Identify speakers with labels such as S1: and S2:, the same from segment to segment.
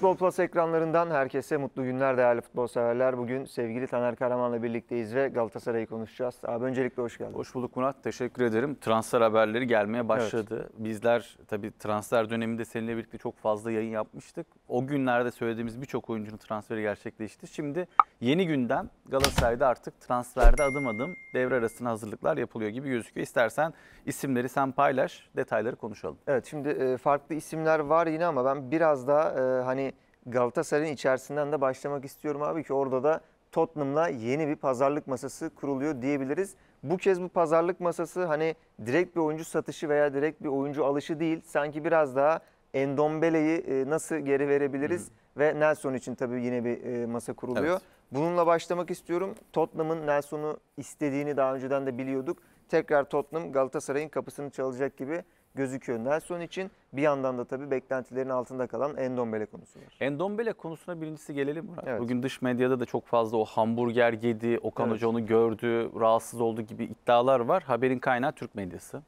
S1: Futbol Plus ekranlarından herkese mutlu günler değerli futbol severler. Bugün sevgili Taner Karaman'la birlikteyiz ve Galatasaray'ı konuşacağız. Abi öncelikle hoş geldin. Hoş bulduk Murat.
S2: Teşekkür ederim. Transfer haberleri gelmeye başladı. Evet. Bizler tabii transfer döneminde seninle birlikte çok fazla yayın yapmıştık. O günlerde söylediğimiz birçok oyuncunun transferi gerçekleşti. Şimdi yeni günden Galatasaray'da artık transferde adım adım devre arasına hazırlıklar yapılıyor gibi gözüküyor. İstersen isimleri sen paylaş, detayları konuşalım.
S1: Evet şimdi e, farklı isimler var yine ama ben biraz daha e, hani Galatasaray'ın içerisinden de başlamak istiyorum abi ki orada da Tottenham'la yeni bir pazarlık masası kuruluyor diyebiliriz. Bu kez bu pazarlık masası hani direkt bir oyuncu satışı veya direkt bir oyuncu alışı değil. Sanki biraz daha Endombele'yi e, nasıl geri verebiliriz hmm. ve Nelson için tabii yine bir e, masa kuruluyor. Evet. Bununla başlamak istiyorum. Tottenham'ın Nelson'u istediğini daha önceden de biliyorduk. Tekrar Tottenham Galatasaray'ın kapısını çalacak gibi gözüküyor Nelson için. Bir yandan da tabii beklentilerin altında kalan Endombele konusu var.
S2: Endombele konusuna birincisi gelelim Murat. Evet. Bugün dış medyada da çok fazla o hamburger yedi, Okan evet. Hoca onu gördü, rahatsız oldu gibi iddialar var. Haberin kaynağı Türk medyası.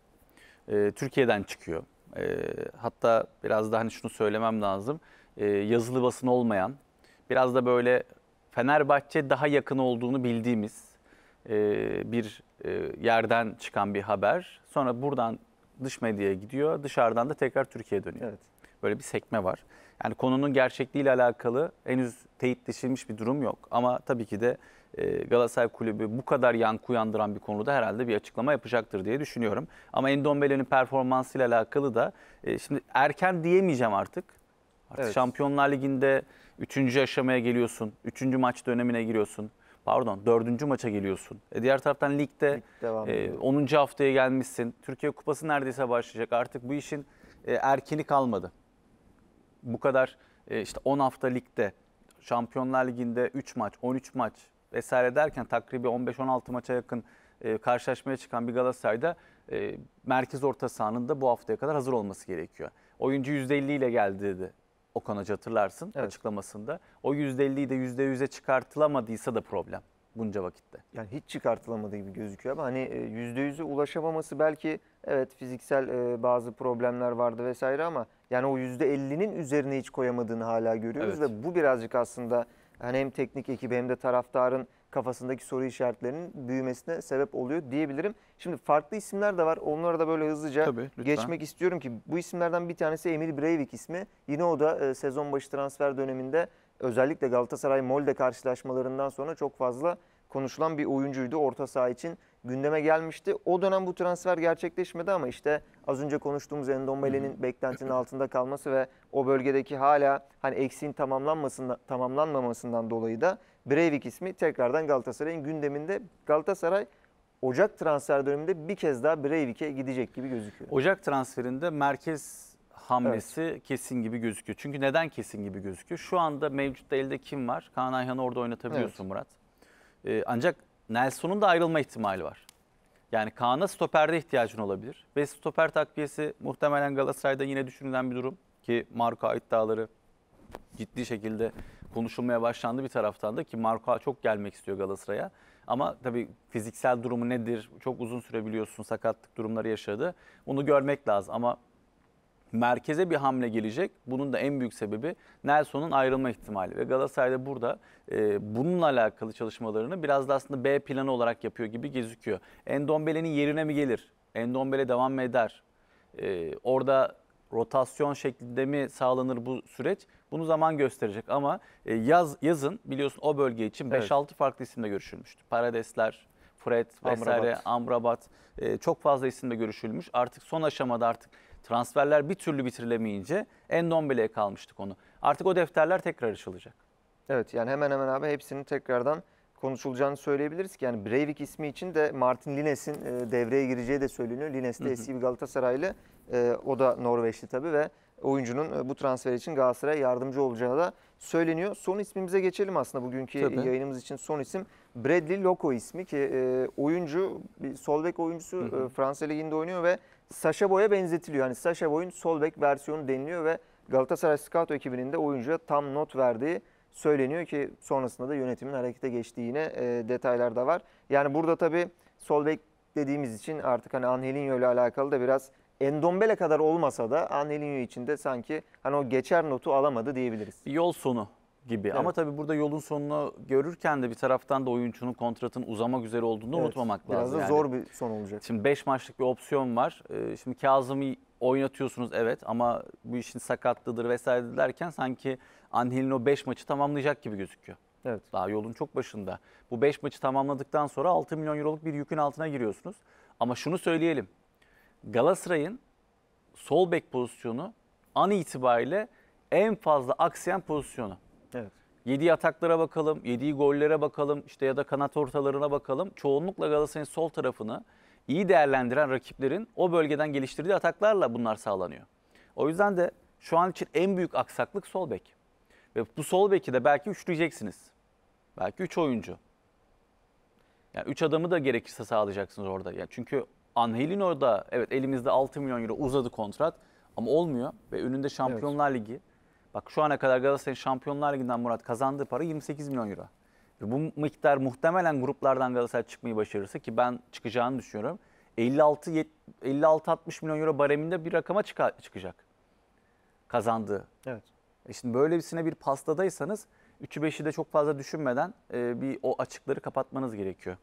S2: Ee, Türkiye'den çıkıyor. Ee, hatta biraz da hani şunu söylemem lazım. Ee, yazılı basın olmayan, biraz da böyle Fenerbahçe daha yakın olduğunu bildiğimiz e, bir e, yerden çıkan bir haber. Sonra buradan dış medyaya gidiyor. Dışarıdan da tekrar Türkiye'ye dönüyor. Evet. Böyle bir sekme var. Yani konunun gerçekliğiyle alakalı henüz teyitleşilmiş bir durum yok. Ama tabii ki de e, Galatasaray Kulübü bu kadar yankı uyandıran bir konuda herhalde bir açıklama yapacaktır diye düşünüyorum. Ama Endombele'nin performansıyla alakalı da e, şimdi erken diyemeyeceğim artık. Artık evet. Şampiyonlar Ligi'nde 3. aşamaya geliyorsun. 3. maç dönemine giriyorsun pardon dördüncü maça geliyorsun. E diğer taraftan ligde Lig e, haftaya gelmişsin. Türkiye Kupası neredeyse başlayacak. Artık bu işin e, erkeni kalmadı. Bu kadar e, işte 10 hafta ligde, Şampiyonlar Ligi'nde 3 maç, 13 maç vesaire derken takribi 15-16 maça yakın e, karşılaşmaya çıkan bir Galatasaray'da e, merkez orta sahanın da bu haftaya kadar hazır olması gerekiyor. Oyuncu %50 ile geldi dedi Okan Hoca hatırlarsın evet. açıklamasında. O %50'yi de %100'e çıkartılamadıysa da problem bunca vakitte. Yani hiç
S1: çıkartılamadığı gibi gözüküyor ama hani %100'e ulaşamaması belki evet fiziksel e, bazı problemler vardı vesaire ama yani o %50'nin üzerine hiç koyamadığını hala görüyoruz evet. ve bu birazcık aslında yani hem teknik ekibi hem de taraftarın kafasındaki soru işaretlerinin büyümesine sebep oluyor diyebilirim. Şimdi farklı isimler de var. Onlara da böyle hızlıca Tabii, geçmek istiyorum ki bu isimlerden bir tanesi Emil Breivik ismi. Yine o da e, sezon başı transfer döneminde özellikle Galatasaray Molde karşılaşmalarından sonra çok fazla konuşulan bir oyuncuydu. Orta saha için gündeme gelmişti. O dönem bu transfer gerçekleşmedi ama işte az önce konuştuğumuz Endombele'nin beklentinin altında kalması ve o bölgedeki hala hani eksiğin tamamlanmasından tamamlanmamasından dolayı da Breivik ismi tekrardan Galatasaray'ın gündeminde. Galatasaray Ocak transfer döneminde bir kez daha Breivik'e gidecek gibi gözüküyor.
S2: Ocak transferinde merkez hamlesi evet. kesin gibi gözüküyor. Çünkü neden kesin gibi gözüküyor? Şu anda mevcut elde kim var? Kaan Ayhan'ı orada oynatabiliyorsun evet. Murat. Ee, ancak Nelson'un da ayrılma ihtimali var. Yani Kaan'a stoperde ihtiyacın olabilir. Ve stoper takviyesi muhtemelen Galatasaray'da yine düşünülen bir durum. Ki Marco iddiaları ciddi şekilde konuşulmaya başlandı bir taraftan da ki Marco çok gelmek istiyor Galatasaray'a. Ama tabii fiziksel durumu nedir? Çok uzun süre biliyorsun sakatlık durumları yaşadı. Bunu görmek lazım ama merkeze bir hamle gelecek. Bunun da en büyük sebebi Nelson'un ayrılma ihtimali. Ve Galatasaray da burada e, bununla alakalı çalışmalarını biraz da aslında B planı olarak yapıyor gibi gözüküyor. Endombele'nin yerine mi gelir? Endombele devam mı eder? E, orada rotasyon şeklinde mi sağlanır bu süreç? Bunu zaman gösterecek ama e, yaz yazın biliyorsun o bölge için 5-6 evet. farklı isimle görüşülmüştü. Paradesler, Fred vesaire, Amrabat, Amrabat e, çok fazla isimle görüşülmüş. Artık son aşamada artık transferler bir türlü bitirilemeyince Endombele'ye kalmıştık onu. Artık o defterler tekrar açılacak.
S1: Evet yani hemen hemen abi hepsinin tekrardan konuşulacağını söyleyebiliriz ki yani Breivik ismi için de Martin Lines'in e, devreye gireceği de söyleniyor. Lines de eski bir Galatasaraylı e, o da Norveçli tabii ve oyuncunun e, bu transfer için Galatasaray'a yardımcı olacağı da söyleniyor. Son ismimize geçelim aslında bugünkü tabii. yayınımız için son isim Bradley Loco ismi ki e, oyuncu bir sol bek oyuncusu hı hı. E, Fransa liginde oynuyor ve Sasha Boy'a benzetiliyor. Hani Sasha Boy'un sol bek versiyonu deniliyor ve Galatasaray Scout ekibinin de oyuncuya tam not verdiği söyleniyor ki sonrasında da yönetimin harekete geçtiği yine e, detaylar da var. Yani burada tabii sol bek dediğimiz için artık hani Angelinho ile alakalı da biraz Endombele kadar
S2: olmasa da
S1: Angelinho için de sanki hani o geçer notu alamadı diyebiliriz.
S2: Yol sonu gibi. Evet. Ama tabii burada yolun sonunu görürken de bir taraftan da oyuncunun kontratın uzamak üzere olduğunu evet. unutmamak biraz lazım. Biraz da yani. zor bir son olacak. Şimdi 5 maçlık bir opsiyon var. Ee, şimdi Kazım'ı oynatıyorsunuz evet ama bu işin sakatlığıdır vesaire derken sanki Angelino 5 maçı tamamlayacak gibi gözüküyor. Evet. Daha yolun çok başında. Bu 5 maçı tamamladıktan sonra 6 milyon euroluk bir yükün altına giriyorsunuz. Ama şunu söyleyelim. Galatasaray'ın sol bek pozisyonu an itibariyle en fazla aksayan pozisyonu. Evet. Yediği ataklara bakalım, yediği gollere bakalım işte ya da kanat ortalarına bakalım. Çoğunlukla Galatasaray'ın sol tarafını iyi değerlendiren rakiplerin o bölgeden geliştirdiği ataklarla bunlar sağlanıyor. O yüzden de şu an için en büyük aksaklık sol bek. Ve bu sol beki de belki üçleyeceksiniz. Belki üç oyuncu. Yani üç adamı da gerekirse sağlayacaksınız orada. Yani çünkü Angel'in orada evet elimizde 6 milyon euro uzadı kontrat ama olmuyor ve önünde Şampiyonlar evet. Ligi Bak şu ana kadar Galatasaray'ın Şampiyonlar Ligi'nden Murat kazandığı para 28 milyon euro. Ve bu miktar muhtemelen gruplardan Galatasaray çıkmayı başarırsa ki ben çıkacağını düşünüyorum. 56-60 milyon euro bareminde bir rakama çıkacak. Kazandığı. Evet. E şimdi böylesine bir pastadaysanız 3'ü 5'i de çok fazla düşünmeden e, bir o açıkları kapatmanız gerekiyor.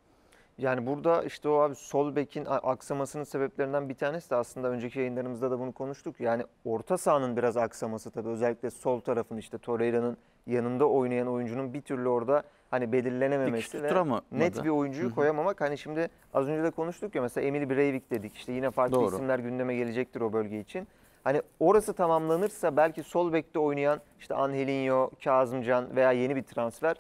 S1: Yani burada işte o abi sol bekin aksamasının sebeplerinden bir tanesi de aslında önceki yayınlarımızda da bunu konuştuk. Yani orta sahanın biraz aksaması tabii özellikle sol tarafın işte Torreira'nın yanında oynayan oyuncunun bir türlü orada hani belirlenememesi ve net bir oyuncuyu Hı -hı. koyamamak. Hani şimdi az önce de konuştuk ya mesela Emil Breivik dedik işte yine farklı Doğru. isimler gündeme gelecektir o bölge için. Hani orası tamamlanırsa belki sol bekte oynayan işte Angelinho, Kazımcan veya yeni bir transfer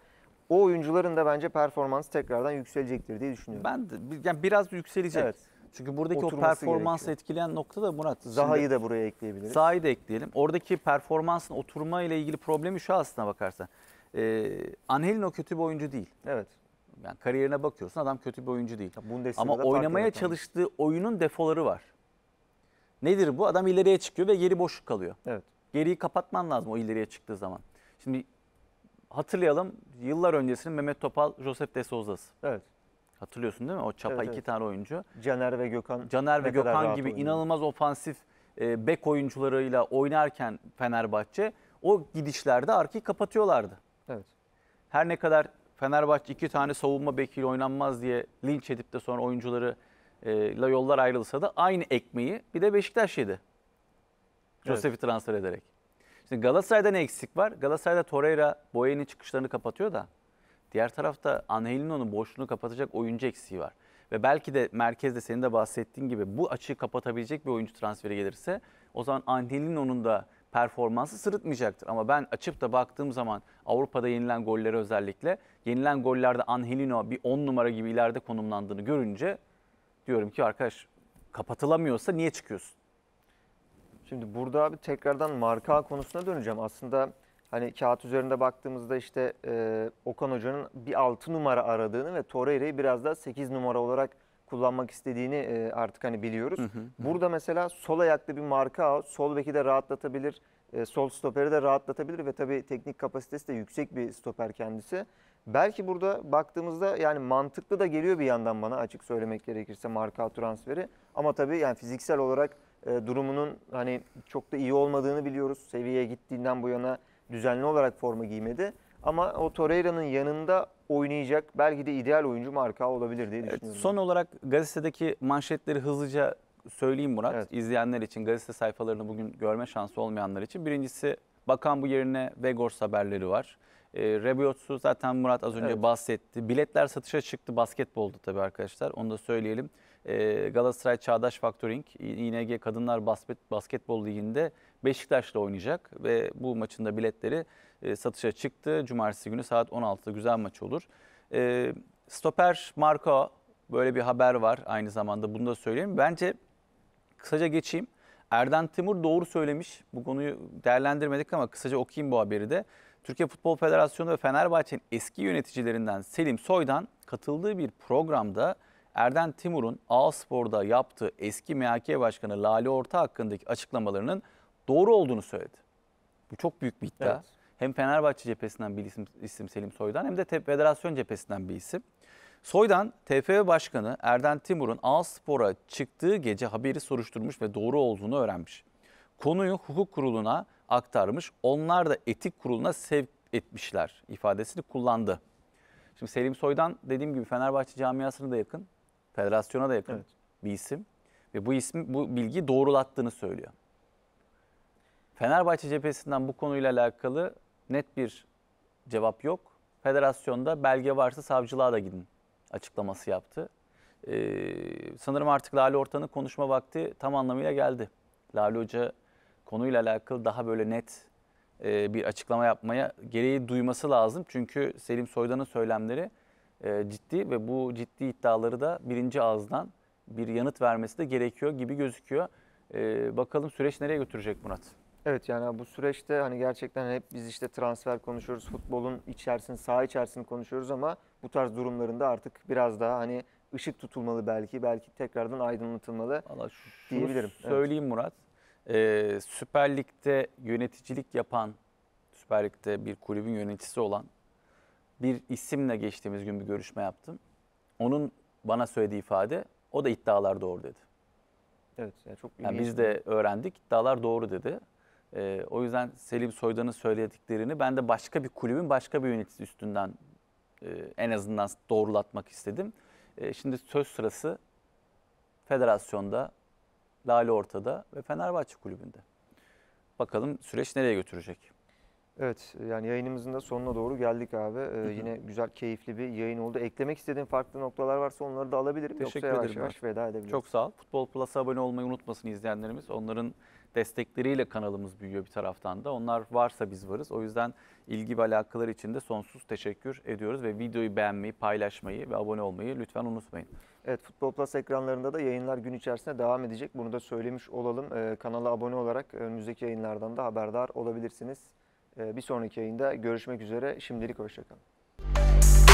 S1: o oyuncuların da bence performansı tekrardan yükselecektir diye düşünüyorum.
S2: Ben de yani biraz yükselecek. Evet. Çünkü buradaki Oturması o performansı gerekiyor. etkileyen nokta da Murat. Zaha'yı da buraya ekleyebiliriz. Zaha'yı da ekleyelim. Oradaki performansın oturma ile ilgili problemi şu aslına bakarsan. Ee, Angelino kötü bir oyuncu değil. Evet. Yani kariyerine bakıyorsun adam kötü bir oyuncu değil. Ama oynamaya çalıştığı oyunun defoları var. Nedir bu? Adam ileriye çıkıyor ve geri boşluk kalıyor. Evet. Geriyi kapatman lazım o ileriye çıktığı zaman. Şimdi hatırlayalım yıllar öncesinin Mehmet Topal, Josep de Souza'sı. Evet. Hatırlıyorsun değil mi? O çapa evet, iki evet. tane oyuncu. Caner ve Gökhan. Caner ve Gökhan gibi oynuyor. inanılmaz ofansif e, bek oyuncularıyla oynarken Fenerbahçe o gidişlerde arkayı kapatıyorlardı. Evet. Her ne kadar Fenerbahçe iki tane savunma bekiyle oynanmaz diye linç edip de sonra oyuncuları e, yollar ayrılsa da aynı ekmeği bir de Beşiktaş yedi. Evet. Josef'i transfer ederek. Şimdi Galatasaray'da ne eksik var? Galatasaray'da Torreira Boyen'in çıkışlarını kapatıyor da diğer tarafta Angelino'nun boşluğunu kapatacak oyuncu eksiği var. Ve belki de merkezde senin de bahsettiğin gibi bu açığı kapatabilecek bir oyuncu transferi gelirse o zaman Angelino'nun da performansı sırıtmayacaktır. Ama ben açıp da baktığım zaman Avrupa'da yenilen gollere özellikle yenilen gollerde Angelino bir 10 numara gibi ileride konumlandığını görünce diyorum ki arkadaş kapatılamıyorsa niye çıkıyorsun?
S1: Şimdi burada abi tekrardan marka konusuna döneceğim. Aslında hani kağıt üzerinde baktığımızda işte e, Okan Hoca'nın bir 6 numara aradığını ve Torreira'yı biraz daha 8 numara olarak kullanmak istediğini e, artık hani biliyoruz. Hı hı. Burada mesela sol ayaklı bir marka sol beki de rahatlatabilir. E, sol stoperi de rahatlatabilir ve tabii teknik kapasitesi de yüksek bir stoper kendisi. Belki burada baktığımızda yani mantıklı da geliyor bir yandan bana açık söylemek gerekirse marka transferi. Ama tabii yani fiziksel olarak e, durumunun hani çok da iyi olmadığını biliyoruz. Seviyeye gittiğinden bu yana düzenli olarak forma giymedi. Ama o Torreira'nın yanında oynayacak belki de ideal oyuncu marka olabilir diye düşünüyorum.
S2: Evet, son olarak gazetedeki manşetleri hızlıca söyleyeyim Murat. Evet. İzleyenler için gazete sayfalarını bugün görme şansı olmayanlar için. Birincisi bakan bu yerine Vegors haberleri var. E, Rebiots'u zaten Murat az önce evet. bahsetti. Biletler satışa çıktı basketbolda tabii arkadaşlar onu da söyleyelim e, Galatasaray Çağdaş Factoring İNG Kadınlar Basket, Basketbol Ligi'nde Beşiktaş'la oynayacak ve bu maçın da biletleri e, satışa çıktı. Cumartesi günü saat 16'da güzel maç olur. Ee, stoper Marco böyle bir haber var aynı zamanda bunu da söyleyeyim. Bence kısaca geçeyim. Erden Timur doğru söylemiş. Bu konuyu değerlendirmedik ama kısaca okuyayım bu haberi de. Türkiye Futbol Federasyonu ve Fenerbahçe'nin eski yöneticilerinden Selim Soy'dan katıldığı bir programda Erden Timur'un A Spor'da yaptığı eski MHK Başkanı Lale Orta hakkındaki açıklamalarının doğru olduğunu söyledi. Bu çok büyük bir iddia. Evet. Hem Fenerbahçe cephesinden bir isim, isim Selim Soydan hem de Federasyon cephesinden bir isim. Soydan, TFF Başkanı Erden Timur'un A Spor'a çıktığı gece haberi soruşturmuş ve doğru olduğunu öğrenmiş. Konuyu hukuk kuruluna aktarmış. Onlar da etik kuruluna sevk etmişler ifadesini kullandı. Şimdi Selim Soydan dediğim gibi Fenerbahçe camiasına da yakın. Federasyona da yakın evet. bir isim. Ve bu ismi bu bilgiyi doğrulattığını söylüyor. Fenerbahçe cephesinden bu konuyla alakalı net bir cevap yok. Federasyonda belge varsa savcılığa da gidin açıklaması yaptı. Ee, sanırım artık Lale Orta'nın konuşma vakti tam anlamıyla geldi. Lale Hoca konuyla alakalı daha böyle net e, bir açıklama yapmaya gereği duyması lazım. Çünkü Selim Soydan'ın söylemleri e, ciddi ve bu ciddi iddiaları da birinci ağızdan bir yanıt vermesi de gerekiyor gibi gözüküyor. E, bakalım süreç nereye götürecek Murat?
S1: Evet yani bu süreçte hani gerçekten hep biz işte transfer konuşuyoruz, futbolun içerisini, saha içerisini konuşuyoruz ama bu tarz durumlarında artık biraz daha hani ışık tutulmalı belki, belki tekrardan aydınlatılmalı Vallahi diyebilirim. Söyleyeyim evet. Murat,
S2: ee, Süper Lig'de yöneticilik yapan, Süper Lig'de bir kulübün yöneticisi olan bir isimle geçtiğimiz gün bir görüşme yaptım. Onun bana söylediği ifade o da iddialar doğru dedi.
S1: Evet yani çok yani biz de
S2: öğrendik iddialar doğru dedi. Ee, o yüzden Selim Soydan'ın söylediklerini ben de başka bir kulübün başka bir yöneticisi üstünden e, en azından doğrulatmak istedim. E, şimdi söz sırası federasyonda, Lale Orta'da ve Fenerbahçe Kulübü'nde. Bakalım süreç nereye götürecek?
S1: Evet e, yani yayınımızın da sonuna doğru geldik abi. Ee, yine güzel keyifli bir yayın oldu. Eklemek istediğin farklı noktalar varsa onları da alabilirim. Teşekkür Yoksa ederim. yavaş veda edebiliriz. Çok
S2: sağ ol. Futbol Plus'a abone olmayı unutmasın izleyenlerimiz. Onların destekleriyle kanalımız büyüyor bir taraftan da. Onlar varsa biz varız. O yüzden ilgi ve alakalar için de sonsuz teşekkür ediyoruz. Ve videoyu beğenmeyi, paylaşmayı ve abone olmayı lütfen unutmayın.
S1: Evet Futbol Plus ekranlarında da yayınlar gün içerisinde devam edecek. Bunu da söylemiş olalım. Ee, kanala abone olarak önümüzdeki yayınlardan da haberdar olabilirsiniz. Ee, bir sonraki yayında görüşmek üzere. Şimdilik hoşçakalın.